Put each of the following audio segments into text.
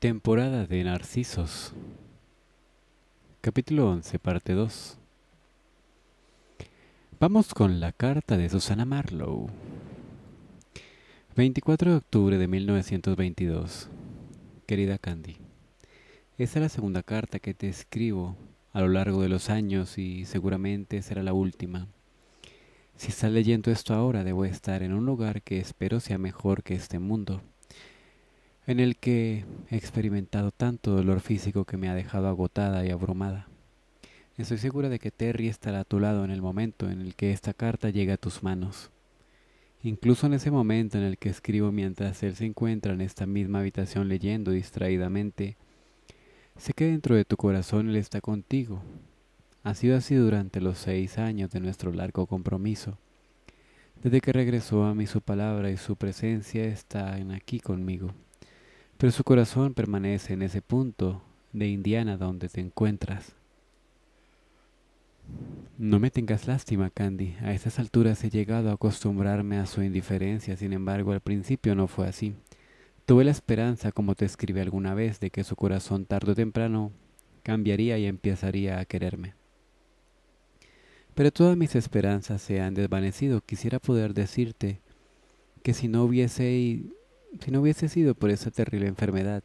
Temporada de Narcisos. Capítulo 11, parte 2. Vamos con la carta de Susana Marlowe. 24 de octubre de 1922. Querida Candy, esta es la segunda carta que te escribo a lo largo de los años y seguramente será la última. Si estás leyendo esto ahora, debo estar en un lugar que espero sea mejor que este mundo en el que he experimentado tanto dolor físico que me ha dejado agotada y abrumada. Estoy segura de que Terry estará a tu lado en el momento en el que esta carta llega a tus manos. Incluso en ese momento en el que escribo mientras él se encuentra en esta misma habitación leyendo distraídamente, sé que dentro de tu corazón él está contigo. Ha sido así durante los seis años de nuestro largo compromiso. Desde que regresó a mí su palabra y su presencia están aquí conmigo pero su corazón permanece en ese punto de Indiana donde te encuentras. No me tengas lástima, Candy. A estas alturas he llegado a acostumbrarme a su indiferencia, sin embargo al principio no fue así. Tuve la esperanza, como te escribí alguna vez, de que su corazón tarde o temprano cambiaría y empezaría a quererme. Pero todas mis esperanzas se han desvanecido. Quisiera poder decirte que si no hubiese si no hubiese sido por esa terrible enfermedad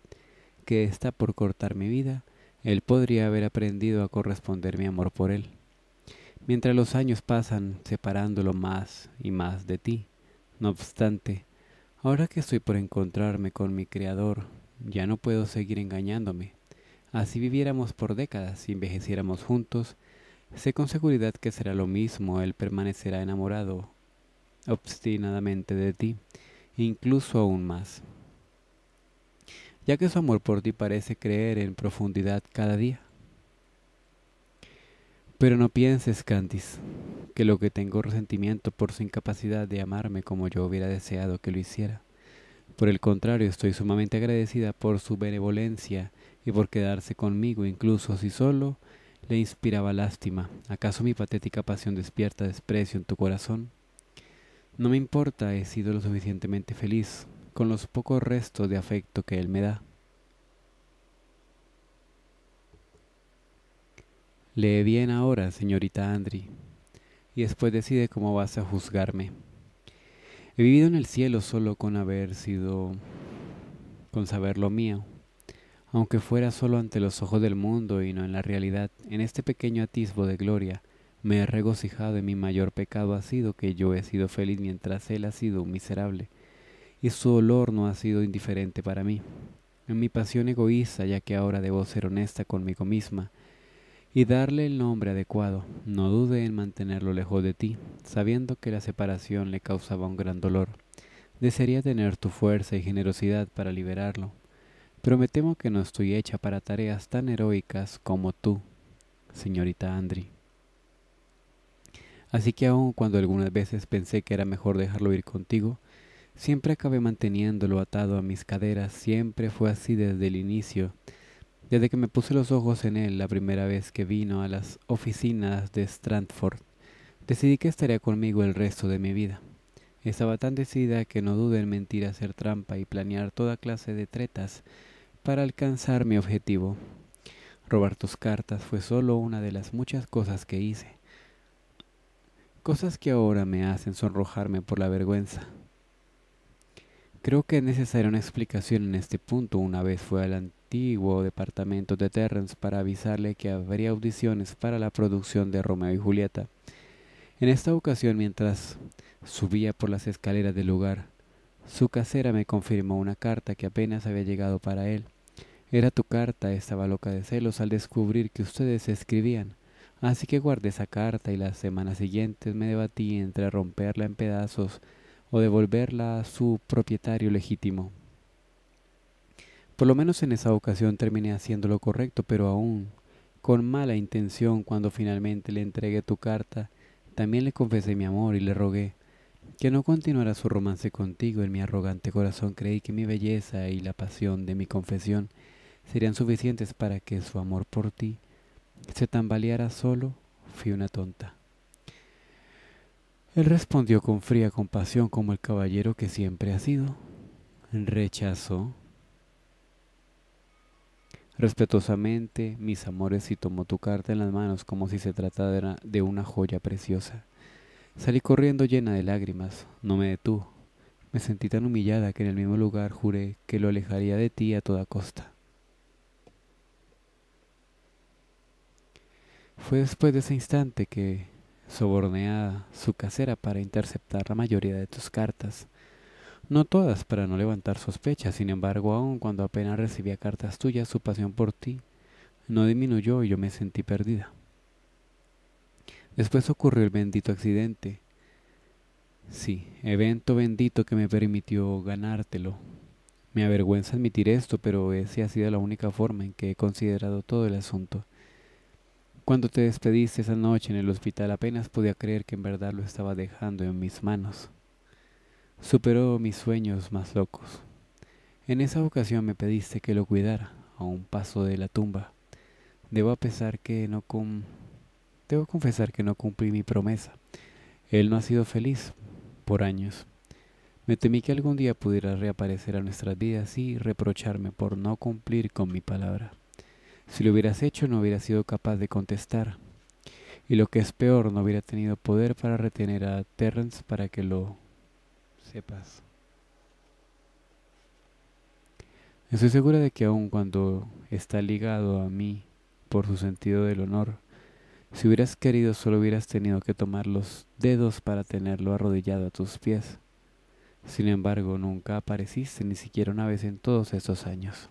que está por cortar mi vida, él podría haber aprendido a corresponder mi amor por él. Mientras los años pasan separándolo más y más de ti, no obstante, ahora que estoy por encontrarme con mi Creador, ya no puedo seguir engañándome. Así viviéramos por décadas y envejeciéramos juntos, sé con seguridad que será lo mismo, él permanecerá enamorado obstinadamente de ti incluso aún más. Ya que su amor por ti parece creer en profundidad cada día. Pero no pienses, Candice, que lo que tengo resentimiento por su incapacidad de amarme como yo hubiera deseado que lo hiciera. Por el contrario, estoy sumamente agradecida por su benevolencia y por quedarse conmigo, incluso si solo le inspiraba lástima. ¿Acaso mi patética pasión despierta desprecio en tu corazón? No me importa, he sido lo suficientemente feliz con los pocos restos de afecto que él me da. Lee bien ahora, señorita Andri, y después decide cómo vas a juzgarme. He vivido en el cielo solo con haber sido, con saber lo mío, aunque fuera solo ante los ojos del mundo y no en la realidad, en este pequeño atisbo de gloria me he regocijado y mi mayor pecado ha sido que yo he sido feliz mientras él ha sido un miserable, y su dolor no ha sido indiferente para mí. En mi pasión egoísta, ya que ahora debo ser honesta conmigo misma y darle el nombre adecuado, no dude en mantenerlo lejos de ti, sabiendo que la separación le causaba un gran dolor. Desearía tener tu fuerza y generosidad para liberarlo, pero me temo que no estoy hecha para tareas tan heroicas como tú, señorita Andri. Así que aun cuando algunas veces pensé que era mejor dejarlo ir contigo, siempre acabé manteniéndolo atado a mis caderas, siempre fue así desde el inicio. Desde que me puse los ojos en él la primera vez que vino a las oficinas de Stratford, decidí que estaría conmigo el resto de mi vida. Estaba tan decidida que no dudé en mentir, hacer trampa y planear toda clase de tretas para alcanzar mi objetivo. Robar tus cartas fue solo una de las muchas cosas que hice cosas que ahora me hacen sonrojarme por la vergüenza. Creo que es necesaria una explicación en este punto. Una vez fue al antiguo departamento de Terrence para avisarle que habría audiciones para la producción de Romeo y Julieta. En esta ocasión, mientras subía por las escaleras del lugar, su casera me confirmó una carta que apenas había llegado para él. Era tu carta, estaba loca de celos al descubrir que ustedes escribían. Así que guardé esa carta y las semanas siguientes me debatí entre romperla en pedazos o devolverla a su propietario legítimo. Por lo menos en esa ocasión terminé haciendo lo correcto, pero aún con mala intención cuando finalmente le entregué tu carta, también le confesé mi amor y le rogué que no continuara su romance contigo. En mi arrogante corazón creí que mi belleza y la pasión de mi confesión serían suficientes para que su amor por ti se tambaleara solo, fui una tonta. Él respondió con fría compasión como el caballero que siempre ha sido. Rechazó respetuosamente mis amores y tomó tu carta en las manos como si se tratara de una joya preciosa. Salí corriendo llena de lágrimas, no me detuvo. Me sentí tan humillada que en el mismo lugar juré que lo alejaría de ti a toda costa. Fue después de ese instante que, soborné a su casera para interceptar la mayoría de tus cartas. No todas para no levantar sospechas, sin embargo, aun cuando apenas recibía cartas tuyas, su pasión por ti no disminuyó y yo me sentí perdida. Después ocurrió el bendito accidente. Sí, evento bendito que me permitió ganártelo. Me avergüenza admitir esto, pero ese ha sido la única forma en que he considerado todo el asunto. Cuando te despediste esa noche en el hospital apenas podía creer que en verdad lo estaba dejando en mis manos. Superó mis sueños más locos. En esa ocasión me pediste que lo cuidara a un paso de la tumba. Debo a pesar que no Debo confesar que no cumplí mi promesa. Él no ha sido feliz por años. Me temí que algún día pudiera reaparecer a nuestras vidas y reprocharme por no cumplir con mi palabra. Si lo hubieras hecho no hubiera sido capaz de contestar. Y lo que es peor, no hubiera tenido poder para retener a Terrence para que lo sepas. Estoy segura de que aun cuando está ligado a mí por su sentido del honor, si hubieras querido solo hubieras tenido que tomar los dedos para tenerlo arrodillado a tus pies. Sin embargo, nunca apareciste ni siquiera una vez en todos estos años.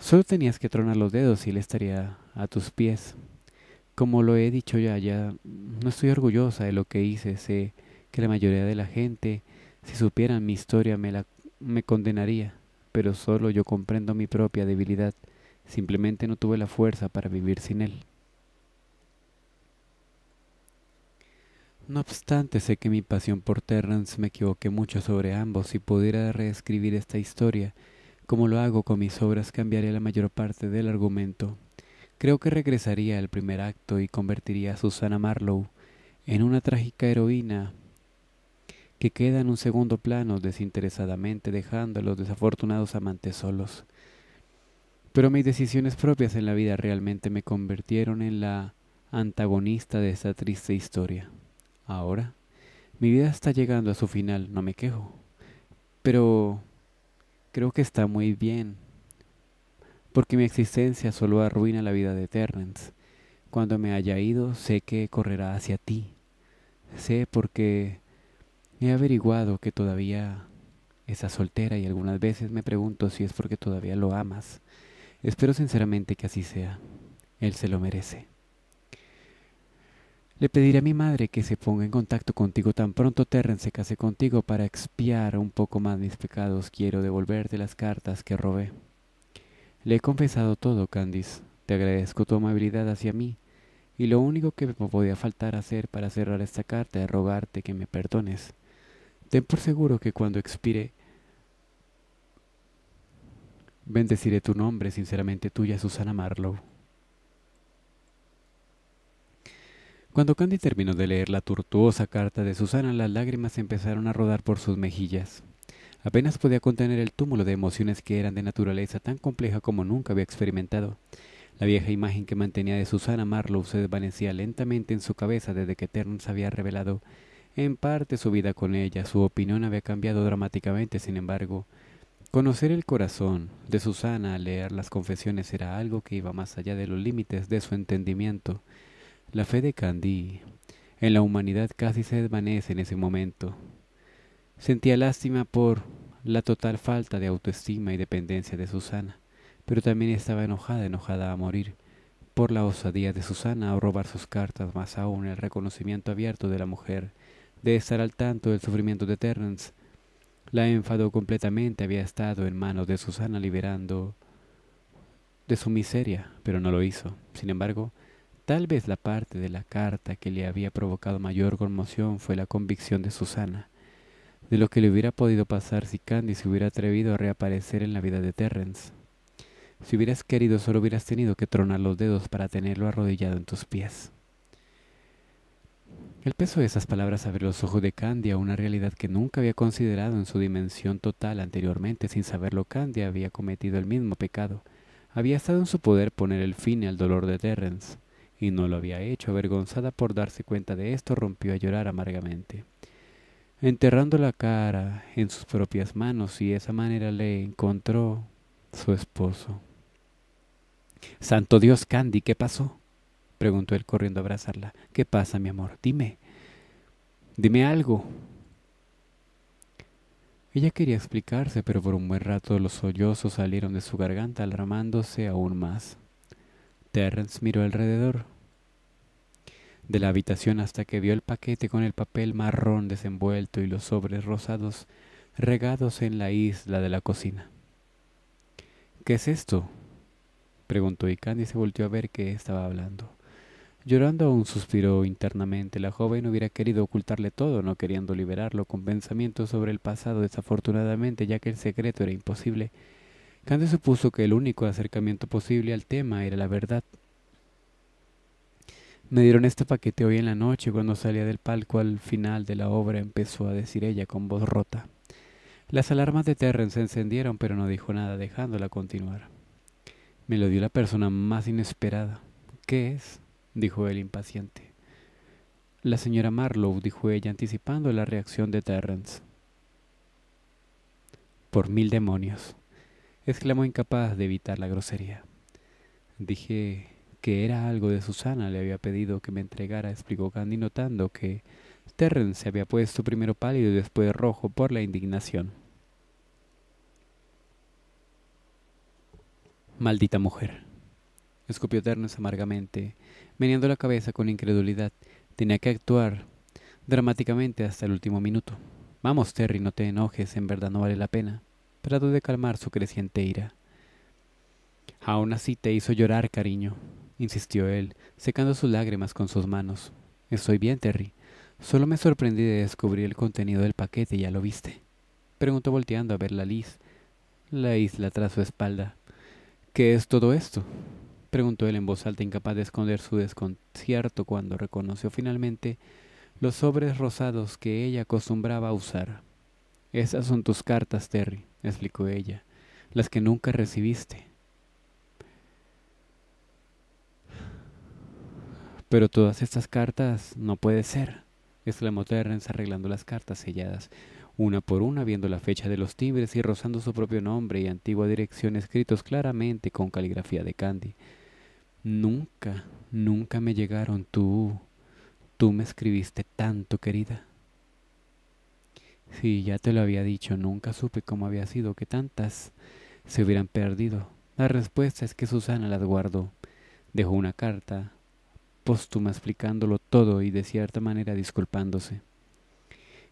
Solo tenías que tronar los dedos y él estaría a tus pies. Como lo he dicho ya, ya no estoy orgullosa de lo que hice. Sé que la mayoría de la gente, si supieran mi historia, me, la, me condenaría. Pero solo yo comprendo mi propia debilidad. Simplemente no tuve la fuerza para vivir sin él. No obstante, sé que mi pasión por Terrence me equivoqué mucho sobre ambos. Si pudiera reescribir esta historia, como lo hago con mis obras, cambiaré la mayor parte del argumento. Creo que regresaría al primer acto y convertiría a Susana Marlowe en una trágica heroína que queda en un segundo plano desinteresadamente dejando a los desafortunados amantes solos. Pero mis decisiones propias en la vida realmente me convirtieron en la antagonista de esta triste historia. Ahora, mi vida está llegando a su final, no me quejo. Pero Creo que está muy bien, porque mi existencia solo arruina la vida de Terrence. Cuando me haya ido, sé que correrá hacia ti. Sé porque he averiguado que todavía es soltera y algunas veces me pregunto si es porque todavía lo amas. Espero sinceramente que así sea. Él se lo merece. Le pediré a mi madre que se ponga en contacto contigo tan pronto Terren se case contigo para expiar un poco más mis pecados. Quiero devolverte las cartas que robé. Le he confesado todo, Candice. Te agradezco tu amabilidad hacia mí. Y lo único que me podía faltar hacer para cerrar esta carta es rogarte que me perdones. Ten por seguro que cuando expire bendeciré tu nombre, sinceramente tuya, Susana Marlowe. Cuando Candy terminó de leer la tortuosa carta de Susana, las lágrimas empezaron a rodar por sus mejillas. Apenas podía contener el túmulo de emociones que eran de naturaleza tan compleja como nunca había experimentado. La vieja imagen que mantenía de Susana Marlowe se desvanecía lentamente en su cabeza desde que Terns había revelado en parte su vida con ella. Su opinión había cambiado dramáticamente, sin embargo. Conocer el corazón de Susana al leer las confesiones era algo que iba más allá de los límites de su entendimiento. La fe de Candy, en la humanidad casi se desvanece en ese momento. Sentía lástima por la total falta de autoestima y dependencia de Susana, pero también estaba enojada, enojada a morir, por la osadía de Susana a robar sus cartas, más aún el reconocimiento abierto de la mujer, de estar al tanto del sufrimiento de Terrence. La enfadó completamente, había estado en manos de Susana liberando de su miseria, pero no lo hizo. Sin embargo, Tal vez la parte de la carta que le había provocado mayor conmoción fue la convicción de Susana, de lo que le hubiera podido pasar si Candy se hubiera atrevido a reaparecer en la vida de Terrence. Si hubieras querido solo hubieras tenido que tronar los dedos para tenerlo arrodillado en tus pies. El peso de esas palabras abrió los ojos de Candy a una realidad que nunca había considerado en su dimensión total anteriormente. Sin saberlo, Candy había cometido el mismo pecado. Había estado en su poder poner el fin al dolor de Terrence y no lo había hecho. Avergonzada por darse cuenta de esto, rompió a llorar amargamente, enterrando la cara en sus propias manos y de esa manera le encontró su esposo. Santo Dios, Candy, ¿qué pasó? preguntó él corriendo a abrazarla. ¿Qué pasa, mi amor? Dime. Dime algo. Ella quería explicarse, pero por un buen rato los sollozos salieron de su garganta, alarmándose aún más. Terrence miró alrededor de la habitación hasta que vio el paquete con el papel marrón desenvuelto y los sobres rosados regados en la isla de la cocina. ¿Qué es esto? preguntó y Candy se volvió a ver qué estaba hablando. Llorando aún suspiró internamente. La joven hubiera querido ocultarle todo, no queriendo liberarlo con pensamientos sobre el pasado desafortunadamente, ya que el secreto era imposible Kant supuso que el único acercamiento posible al tema era la verdad. Me dieron este paquete hoy en la noche cuando salía del palco al final de la obra, empezó a decir ella con voz rota. Las alarmas de Terrence se encendieron, pero no dijo nada, dejándola continuar. Me lo dio la persona más inesperada. ¿Qué es? dijo él impaciente. La señora Marlowe, dijo ella, anticipando la reacción de Terrence. Por mil demonios exclamó incapaz de evitar la grosería. Dije que era algo de Susana, le había pedido que me entregara, explicó Candy, notando que Terren se había puesto primero pálido y después rojo por la indignación. Maldita mujer, escupió Terrence amargamente, meneando la cabeza con incredulidad. Tenía que actuar dramáticamente hasta el último minuto. Vamos, Terry, no te enojes, en verdad no vale la pena trato de calmar su creciente ira. Aún así te hizo llorar, cariño, insistió él, secando sus lágrimas con sus manos. Estoy bien, Terry. Solo me sorprendí de descubrir el contenido del paquete, ¿ya lo viste? Preguntó volteando a ver la Liz, la isla tras su espalda. ¿Qué es todo esto? Preguntó él en voz alta, incapaz de esconder su desconcierto cuando reconoció finalmente los sobres rosados que ella acostumbraba a usar. Esas son tus cartas, Terry, explicó ella, las que nunca recibiste. Pero todas estas cartas no puede ser, exclamó Terrence arreglando las cartas selladas, una por una viendo la fecha de los timbres y rozando su propio nombre y antigua dirección escritos claramente con caligrafía de Candy. Nunca, nunca me llegaron tú. Tú me escribiste tanto, querida. Sí, ya te lo había dicho, nunca supe cómo había sido que tantas se hubieran perdido. La respuesta es que Susana las guardó. Dejó una carta póstuma explicándolo todo y de cierta manera disculpándose.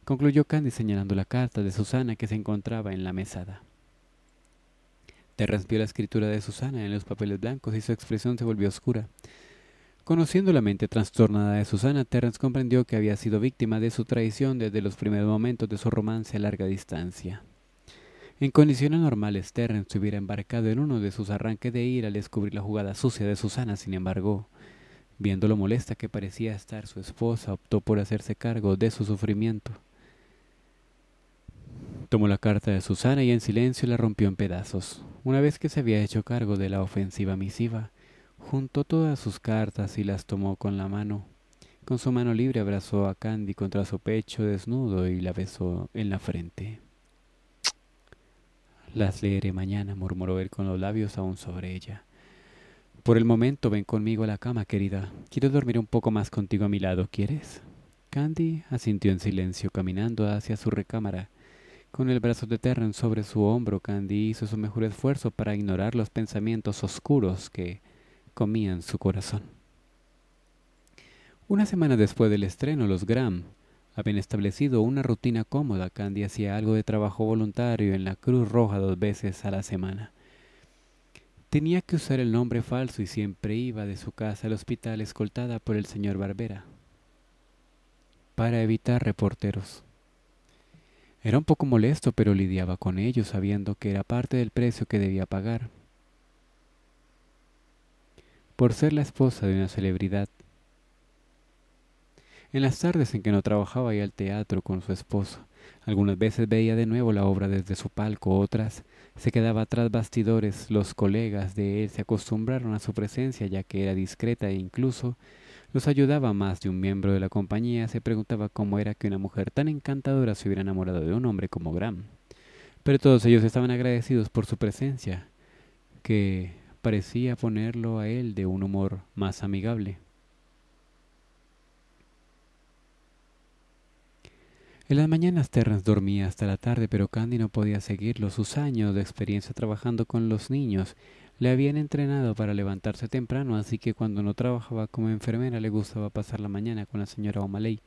Concluyó Candy señalando la carta de Susana que se encontraba en la mesada. Te raspió la escritura de Susana en los papeles blancos y su expresión se volvió oscura. Conociendo la mente trastornada de Susana, Terrence comprendió que había sido víctima de su traición desde los primeros momentos de su romance a larga distancia. En condiciones normales, Terrence se hubiera embarcado en uno de sus arranques de ira al descubrir la jugada sucia de Susana, sin embargo, viendo lo molesta que parecía estar su esposa, optó por hacerse cargo de su sufrimiento. Tomó la carta de Susana y en silencio la rompió en pedazos. Una vez que se había hecho cargo de la ofensiva misiva, Juntó todas sus cartas y las tomó con la mano. Con su mano libre abrazó a Candy contra su pecho desnudo y la besó en la frente. Las leeré mañana, murmuró él con los labios aún sobre ella. Por el momento ven conmigo a la cama, querida. Quiero dormir un poco más contigo a mi lado, ¿quieres? Candy asintió en silencio, caminando hacia su recámara. Con el brazo de Terran sobre su hombro, Candy hizo su mejor esfuerzo para ignorar los pensamientos oscuros que comían su corazón. Una semana después del estreno, los gram habían establecido una rutina cómoda. Candy hacía algo de trabajo voluntario en la Cruz Roja dos veces a la semana. Tenía que usar el nombre falso y siempre iba de su casa al hospital escoltada por el señor Barbera para evitar reporteros. Era un poco molesto, pero lidiaba con ellos sabiendo que era parte del precio que debía pagar por ser la esposa de una celebridad. En las tardes en que no trabajaba iba al teatro con su esposo. Algunas veces veía de nuevo la obra desde su palco, otras se quedaba tras bastidores. Los colegas de él se acostumbraron a su presencia ya que era discreta e incluso los ayudaba más de un miembro de la compañía. Se preguntaba cómo era que una mujer tan encantadora se hubiera enamorado de un hombre como Graham. Pero todos ellos estaban agradecidos por su presencia, que parecía ponerlo a él de un humor más amigable. En las mañanas Terrence dormía hasta la tarde, pero Candy no podía seguirlo. Sus años de experiencia trabajando con los niños le habían entrenado para levantarse temprano, así que cuando no trabajaba como enfermera le gustaba pasar la mañana con la señora O'Malley.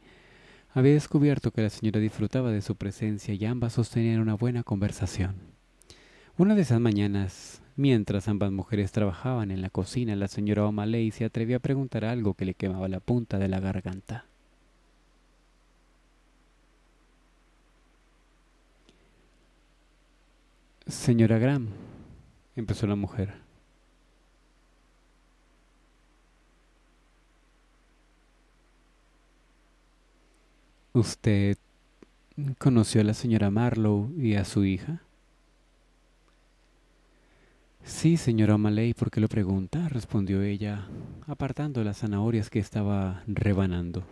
Había descubierto que la señora disfrutaba de su presencia y ambas sostenían una buena conversación. Una de esas mañanas Mientras ambas mujeres trabajaban en la cocina, la señora O'Malley se atrevió a preguntar algo que le quemaba la punta de la garganta. Señora Graham, empezó la mujer. ¿Usted conoció a la señora Marlowe y a su hija? Sí, señora O'Malley, ¿por qué lo pregunta? respondió ella, apartando las zanahorias que estaba rebanando.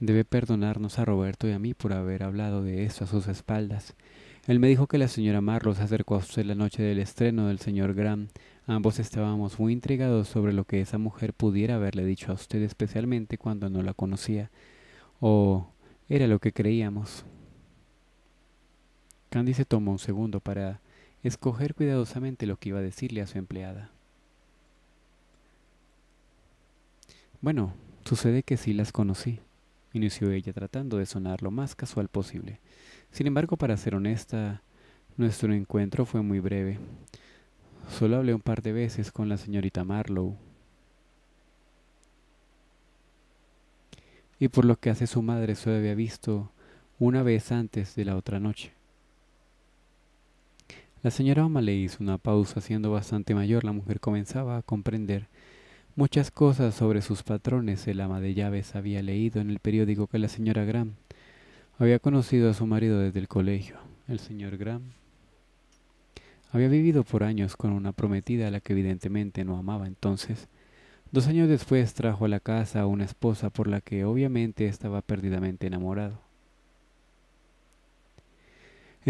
Debe perdonarnos a Roberto y a mí por haber hablado de esto a sus espaldas. Él me dijo que la señora Marlowe se acercó a usted la noche del estreno del señor Graham. Ambos estábamos muy intrigados sobre lo que esa mujer pudiera haberle dicho a usted, especialmente cuando no la conocía. O era lo que creíamos. Candy se tomó un segundo para escoger cuidadosamente lo que iba a decirle a su empleada. Bueno, sucede que sí las conocí, inició ella tratando de sonar lo más casual posible. Sin embargo, para ser honesta, nuestro encuentro fue muy breve. Solo hablé un par de veces con la señorita Marlowe. Y por lo que hace su madre, se había visto una vez antes de la otra noche. La señora ama le hizo una pausa. Siendo bastante mayor, la mujer comenzaba a comprender muchas cosas sobre sus patrones. El ama de llaves había leído en el periódico que la señora Graham había conocido a su marido desde el colegio. El señor Graham había vivido por años con una prometida a la que evidentemente no amaba entonces. Dos años después trajo a la casa a una esposa por la que obviamente estaba perdidamente enamorado.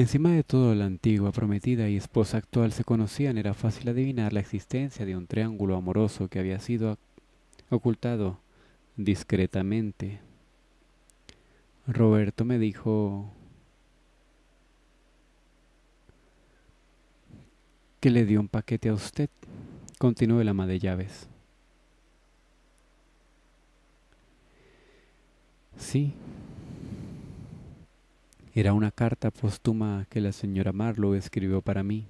Encima de todo, la antigua prometida y esposa actual se conocían, era fácil adivinar la existencia de un triángulo amoroso que había sido ocultado discretamente. Roberto me dijo que le dio un paquete a usted, continuó el ama de llaves. Sí, era una carta póstuma que la señora Marlowe escribió para mí.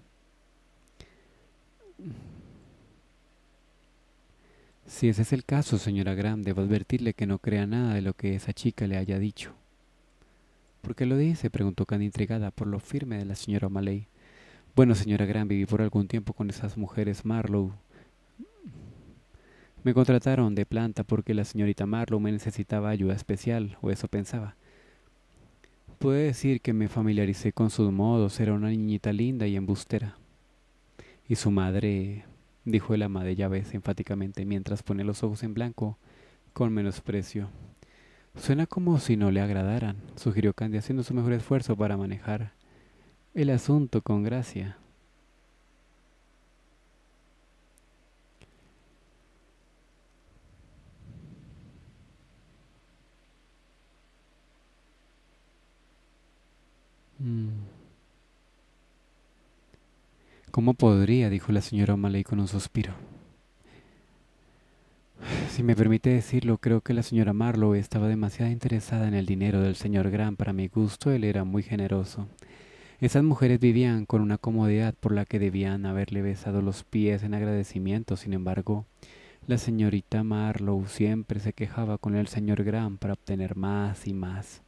Si ese es el caso, señora Graham, debo advertirle que no crea nada de lo que esa chica le haya dicho. ¿Por qué lo dice? preguntó Candy intrigada por lo firme de la señora Maley. Bueno, señora Graham, viví por algún tiempo con esas mujeres Marlowe. Me contrataron de planta porque la señorita Marlowe me necesitaba ayuda especial, o eso pensaba. Puede decir que me familiaricé con sus modos, era una niñita linda y embustera. Y su madre, dijo el ama de llaves enfáticamente mientras pone los ojos en blanco, con menosprecio. Suena como si no le agradaran, sugirió Candy haciendo su mejor esfuerzo para manejar el asunto con gracia. Mm. ¿Cómo podría? dijo la señora O'Malley con un suspiro. Si me permite decirlo, creo que la señora Marlowe estaba demasiado interesada en el dinero del señor Grant. Para mi gusto, él era muy generoso. Esas mujeres vivían con una comodidad por la que debían haberle besado los pies en agradecimiento. Sin embargo, la señorita Marlowe siempre se quejaba con el señor Grant para obtener más y más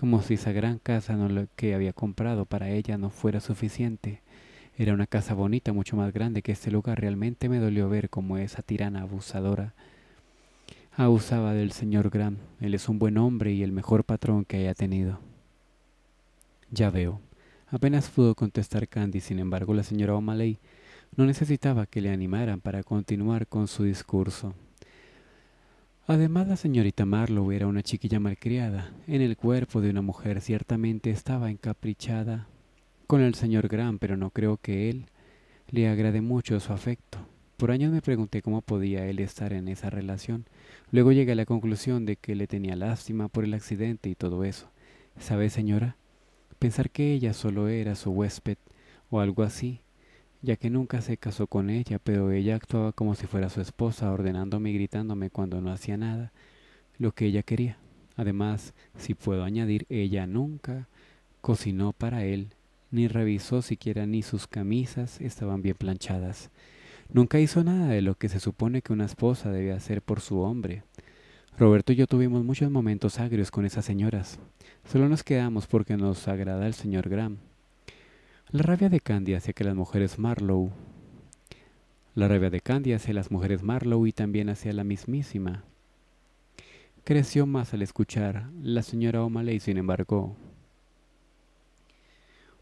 como si esa gran casa no que había comprado para ella no fuera suficiente. Era una casa bonita, mucho más grande que este lugar. Realmente me dolió ver cómo esa tirana abusadora abusaba del señor Graham. Él es un buen hombre y el mejor patrón que haya tenido. Ya veo. Apenas pudo contestar Candy, sin embargo la señora O'Malley no necesitaba que le animaran para continuar con su discurso. Además, la señorita Marlowe era una chiquilla malcriada. En el cuerpo de una mujer ciertamente estaba encaprichada con el señor Graham, pero no creo que él le agrade mucho su afecto. Por años me pregunté cómo podía él estar en esa relación. Luego llegué a la conclusión de que le tenía lástima por el accidente y todo eso. ¿Sabe, señora? Pensar que ella solo era su huésped o algo así ya que nunca se casó con ella, pero ella actuaba como si fuera su esposa, ordenándome y gritándome cuando no hacía nada lo que ella quería. Además, si puedo añadir, ella nunca cocinó para él, ni revisó siquiera ni sus camisas estaban bien planchadas. Nunca hizo nada de lo que se supone que una esposa debe hacer por su hombre. Roberto y yo tuvimos muchos momentos agrios con esas señoras. Solo nos quedamos porque nos agrada el señor Graham. La rabia de Candy hacia que las mujeres Marlowe. La rabia de Candy hacia las mujeres Marlowe y también hacia la mismísima. Creció más al escuchar. La señora O'Malley, sin embargo,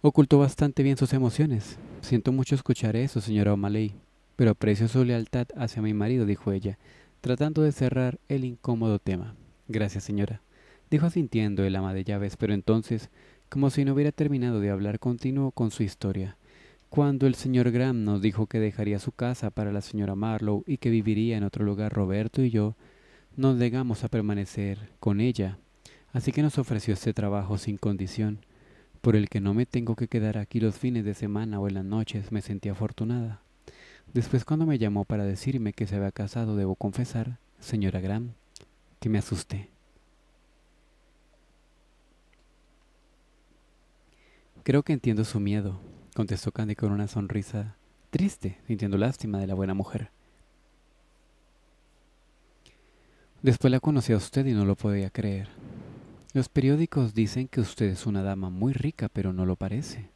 ocultó bastante bien sus emociones. Siento mucho escuchar eso, señora O'Malley, pero aprecio su lealtad hacia mi marido, dijo ella, tratando de cerrar el incómodo tema. Gracias, señora, dijo asintiendo el ama de llaves, pero entonces como si no hubiera terminado de hablar, continuo con su historia. Cuando el señor Graham nos dijo que dejaría su casa para la señora Marlowe y que viviría en otro lugar Roberto y yo, nos negamos a permanecer con ella, así que nos ofreció este trabajo sin condición, por el que no me tengo que quedar aquí los fines de semana o en las noches me sentí afortunada. Después cuando me llamó para decirme que se había casado, debo confesar, señora Graham, que me asusté. Creo que entiendo su miedo, contestó Candy con una sonrisa triste, sintiendo lástima de la buena mujer. Después la conocí a usted y no lo podía creer. Los periódicos dicen que usted es una dama muy rica, pero no lo parece.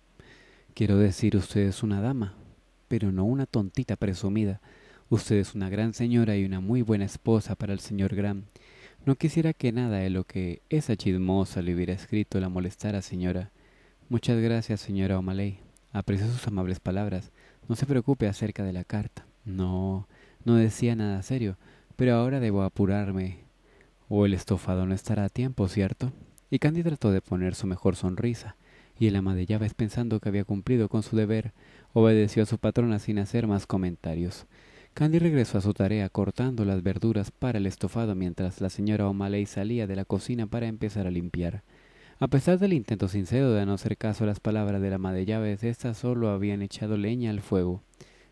Quiero decir, usted es una dama, pero no una tontita presumida. Usted es una gran señora y una muy buena esposa para el señor Graham. No quisiera que nada de lo que esa chismosa le hubiera escrito la molestara, señora. Muchas gracias, señora O'Malley. Aprecio sus amables palabras. No se preocupe acerca de la carta. No, no decía nada serio, pero ahora debo apurarme. O el estofado no estará a tiempo, ¿cierto? Y Candy trató de poner su mejor sonrisa, y el ama de llaves, pensando que había cumplido con su deber, obedeció a su patrona sin hacer más comentarios. Candy regresó a su tarea cortando las verduras para el estofado mientras la señora O'Malley salía de la cocina para empezar a limpiar. A pesar del intento sincero de no hacer caso a las palabras de la de llaves, estas solo habían echado leña al fuego.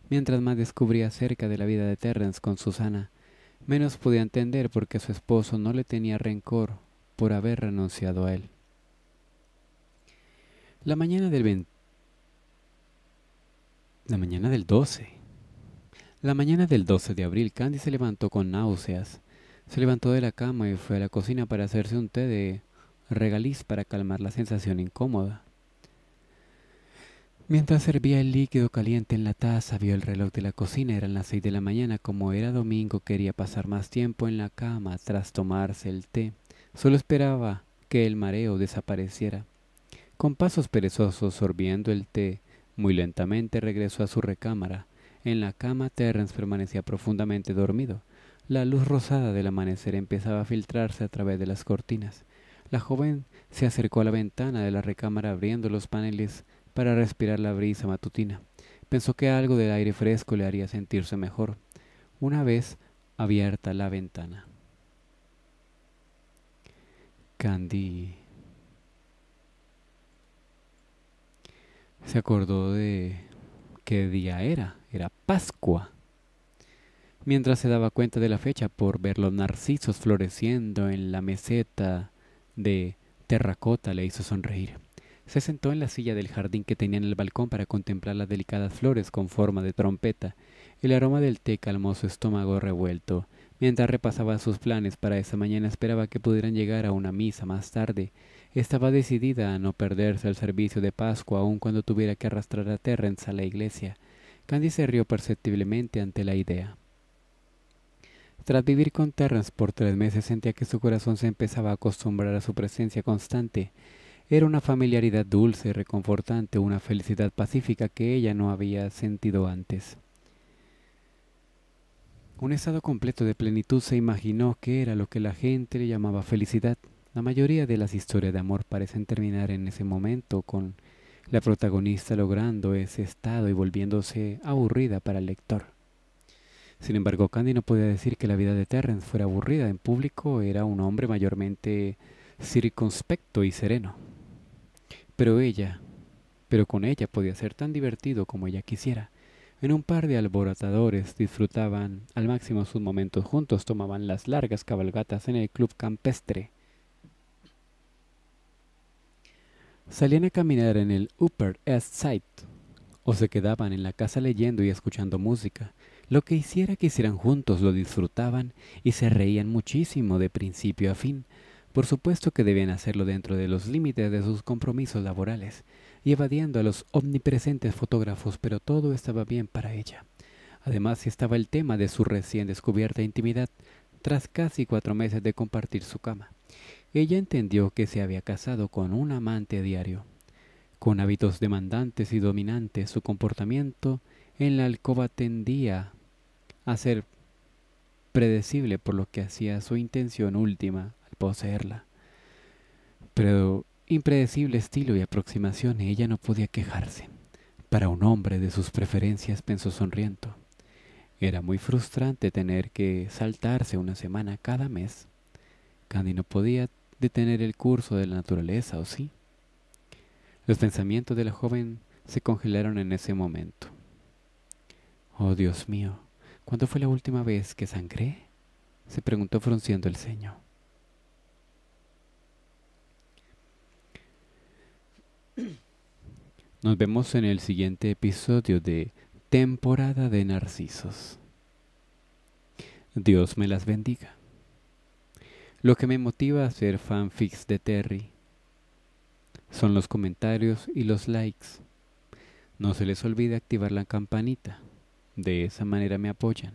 Mientras más descubría acerca de la vida de Terrence con Susana, menos podía entender por qué su esposo no le tenía rencor por haber renunciado a él. La mañana del la mañana del 12. La mañana del 12 de abril, Candy se levantó con náuseas. Se levantó de la cama y fue a la cocina para hacerse un té de regaliz para calmar la sensación incómoda. Mientras servía el líquido caliente en la taza, vio el reloj de la cocina, eran las seis de la mañana. Como era domingo, quería pasar más tiempo en la cama tras tomarse el té. Solo esperaba que el mareo desapareciera. Con pasos perezosos, sorbiendo el té, muy lentamente regresó a su recámara. En la cama, Terrence permanecía profundamente dormido. La luz rosada del amanecer empezaba a filtrarse a través de las cortinas. La joven se acercó a la ventana de la recámara abriendo los paneles para respirar la brisa matutina. Pensó que algo del aire fresco le haría sentirse mejor. Una vez abierta la ventana. Candy. Se acordó de qué día era. Era Pascua. Mientras se daba cuenta de la fecha por ver los narcisos floreciendo en la meseta de terracota le hizo sonreír. Se sentó en la silla del jardín que tenía en el balcón para contemplar las delicadas flores con forma de trompeta. El aroma del té calmó su estómago revuelto. Mientras repasaba sus planes para esa mañana esperaba que pudieran llegar a una misa más tarde. Estaba decidida a no perderse el servicio de Pascua aun cuando tuviera que arrastrar a Terrence a la iglesia. Candy se rió perceptiblemente ante la idea. Tras vivir con Terrence por tres meses sentía que su corazón se empezaba a acostumbrar a su presencia constante. Era una familiaridad dulce, reconfortante, una felicidad pacífica que ella no había sentido antes. Un estado completo de plenitud se imaginó que era lo que la gente le llamaba felicidad. La mayoría de las historias de amor parecen terminar en ese momento con la protagonista logrando ese estado y volviéndose aburrida para el lector. Sin embargo, Candy no podía decir que la vida de Terrence fuera aburrida. En público era un hombre mayormente circunspecto y sereno. Pero ella, pero con ella podía ser tan divertido como ella quisiera. En un par de alborotadores disfrutaban al máximo sus momentos juntos, tomaban las largas cabalgatas en el club campestre. Salían a caminar en el Upper East Side o se quedaban en la casa leyendo y escuchando música. Lo que hiciera que hicieran juntos lo disfrutaban y se reían muchísimo de principio a fin. Por supuesto que debían hacerlo dentro de los límites de sus compromisos laborales y evadiendo a los omnipresentes fotógrafos, pero todo estaba bien para ella. Además estaba el tema de su recién descubierta intimidad tras casi cuatro meses de compartir su cama. Ella entendió que se había casado con un amante diario. Con hábitos demandantes y dominantes, su comportamiento en la alcoba tendía a ser predecible por lo que hacía su intención última al poseerla. Pero impredecible estilo y aproximación, ella no podía quejarse. Para un hombre de sus preferencias, pensó sonriendo. Era muy frustrante tener que saltarse una semana cada mes. Candy no podía detener el curso de la naturaleza, ¿o sí? Los pensamientos de la joven se congelaron en ese momento. Oh Dios mío, ¿Cuándo fue la última vez que sangré? se preguntó frunciendo el ceño. Nos vemos en el siguiente episodio de Temporada de Narcisos. Dios me las bendiga. Lo que me motiva a hacer fanfics de Terry son los comentarios y los likes. No se les olvide activar la campanita. De esa manera me apoyan.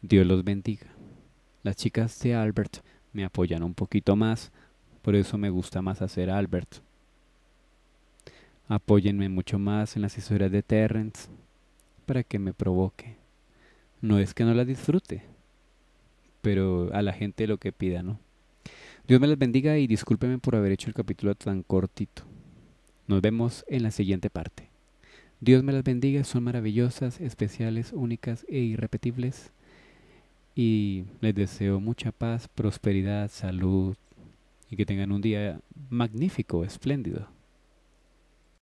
Dios los bendiga. Las chicas de Albert me apoyan un poquito más, por eso me gusta más hacer Albert. Apóyenme mucho más en las historias de Terrence para que me provoque. No es que no las disfrute, pero a la gente lo que pida, ¿no? Dios me las bendiga y discúlpeme por haber hecho el capítulo tan cortito. Nos vemos en la siguiente parte. Dios me las bendiga, son maravillosas, especiales, únicas e irrepetibles. Y les deseo mucha paz, prosperidad, salud y que tengan un día magnífico, espléndido.